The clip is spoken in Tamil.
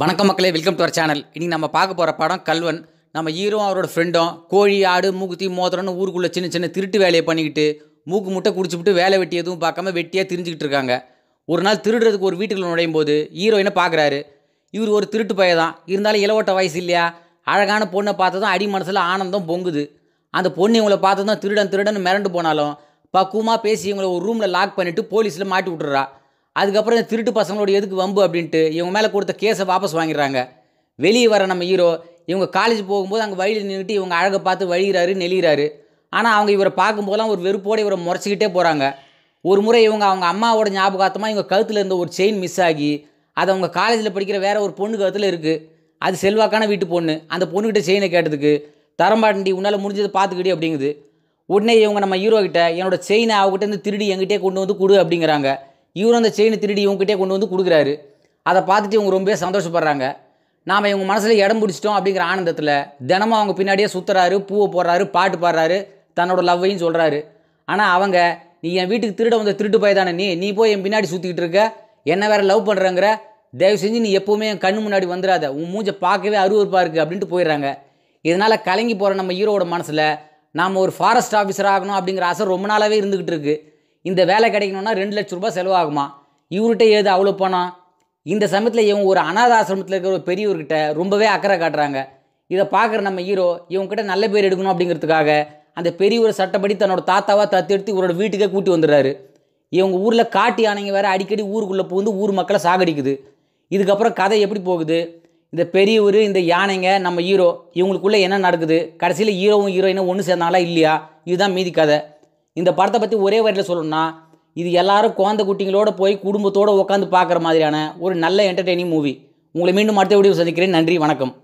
வணக்கம் மக்களே வெல்கம் டு அவர் சேனல் இன்றைக்கி நம்ம பார்க்க போகிற படம் கல்வன் நம்ம ஈரோ அவரோட ஃப்ரெண்டும் கோழி ஆடு மூக்குத்தி மோதிரம்னு ஊருக்குள்ளே சின்ன சின்ன திருட்டு வேலையை பண்ணிக்கிட்டு மூக்கு முட்டை விட்டு வேலை வெட்டி எதுவும் பார்க்காம வெட்டியாக திரிஞ்சிக்கிட்டு இருக்காங்க ஒரு நாள் திருடுறதுக்கு ஒரு வீட்டுக்குள்ள நுழையும் போது ஹீரோயினை பார்க்குறாரு இவர் ஒரு திருட்டு பையன் தான் இருந்தாலும் இளவட்ட வயசு இல்லையா அழகான பொண்ணை பார்த்ததும் அடி மனசில் ஆனந்தம் பொங்குது அந்த பொண்ணு இவங்களை பார்த்ததும் திருடன் திருடன் மிரண்டு போனாலும் பக்குவமாக பேசி இவங்களை ஒரு ரூமில் லாக் பண்ணிவிட்டு போலீஸில் மாட்டி விட்டுறா அதுக்கப்புறம் திருட்டு பசங்களோட எதுக்கு வம்பு அப்படின்ட்டு இவங்க மேலே கொடுத்த கேஸை வாபஸ் வாங்கிடுறாங்க வெளியே வர நம்ம ஹீரோ இவங்க காலேஜ் போகும்போது அங்கே வழியில் நின்றுட்டு இவங்க அழகை பார்த்து வழிகிறாரு நெளிகிறாரு ஆனால் அவங்க இவரை பார்க்கும்போதெல்லாம் ஒரு வெறுப்போடு இவரை முறைச்சிக்கிட்டே போகிறாங்க ஒரு முறை இவங்க அவங்க அம்மாவோட ஞாபகார்த்தமாக இவங்க கழுத்தில் இருந்த ஒரு செயின் மிஸ் ஆகி அது அவங்க காலேஜில் படிக்கிற வேற ஒரு பொண்ணு கழுத்தில் இருக்குது அது செல்வாக்கான வீட்டு பொண்ணு அந்த பொண்ணுக்கிட்ட செயினை கேட்டதுக்கு தரம்பாட்டி உன்னால் முடிஞ்சதை பார்த்துக்கிட்டே அப்படிங்குது உடனே இவங்க நம்ம ஹீரோ கிட்ட என்னோடய செயினை அவகிட்ட இருந்து திருடி எங்கிட்டே கொண்டு வந்து கொடு அப்படிங்கிறாங்க இவரும் அந்த செயினை திருடி இவங்ககிட்டே கொண்டு வந்து கொடுக்குறாரு அதை பார்த்துட்டு இவங்க ரொம்பவே சந்தோஷப்படுறாங்க நாம் இவங்க மனசில் இடம் பிடிச்சிட்டோம் அப்படிங்கிற ஆனந்தத்தில் தினமும் அவங்க பின்னாடியே சுற்றுறாரு பூவை போடுறாரு பாட்டு பாடுறாரு தன்னோட லவ்வையும் சொல்கிறாரு ஆனால் அவங்க நீ என் வீட்டுக்கு திருட வந்த திருட்டு போய் தானே நீ நீ போய் என் பின்னாடி சுற்றிக்கிட்டு இருக்க என்ன வேறு லவ் பண்ணுறங்கிற தயவு செஞ்சு நீ எப்போவுமே என் கண்ணு முன்னாடி வந்துடாத உன் மூஞ்சை பார்க்கவே அருவறுப்பாக இருக்குது அப்படின்ட்டு போயிடுறாங்க இதனால் கலங்கி போகிற நம்ம ஹீரோவோட மனசில் நாம் ஒரு ஃபாரஸ்ட் ஆஃபீஸர் ஆகணும் அப்படிங்கிற ஆசை ரொம்ப நாளாகவே இருந்துக்கிட்டு இருக்குது இந்த வேலை கிடைக்கணும்னா ரெண்டு லட்ச ரூபா செலவாகுமா இவர்கிட்ட ஏது அவ்வளோ பணம் இந்த சமயத்தில் இவங்க ஒரு அனாதாசிரமத்தில் இருக்கிற ஒரு பெரியவர்கிட்ட ரொம்பவே அக்கறை காட்டுறாங்க இதை பார்க்குற நம்ம ஹீரோ இவங்ககிட்ட நல்ல பேர் எடுக்கணும் அப்படிங்கிறதுக்காக அந்த பெரியவர் சட்டப்படி தன்னோட தாத்தாவாக தத்தெடுத்து இவரோட வீட்டுக்கே கூட்டி வந்துடுறாரு இவங்க ஊரில் காட்டு யானைங்க வேறு அடிக்கடி ஊருக்குள்ளே போகுது ஊர் மக்களை சாகடிக்குது இதுக்கப்புறம் கதை எப்படி போகுது இந்த பெரியவர் இந்த யானைங்க நம்ம ஹீரோ இவங்களுக்குள்ளே என்ன நடக்குது கடைசியில் ஹீரோவும் ஹீரோயினும் ஒன்று சேர்ந்தாலாம் இல்லையா இதுதான் மீதி கதை இந்த படத்தை பற்றி ஒரே வரியில் சொல்லணும்னா இது எல்லாரும் குழந்த குட்டிங்களோட போய் குடும்பத்தோடு உட்காந்து பார்க்குற மாதிரியான ஒரு நல்ல என்டர்டெய்னிங் மூவி உங்களை மீண்டும் அடுத்த வீடியோ சந்திக்கிறேன் நன்றி வணக்கம்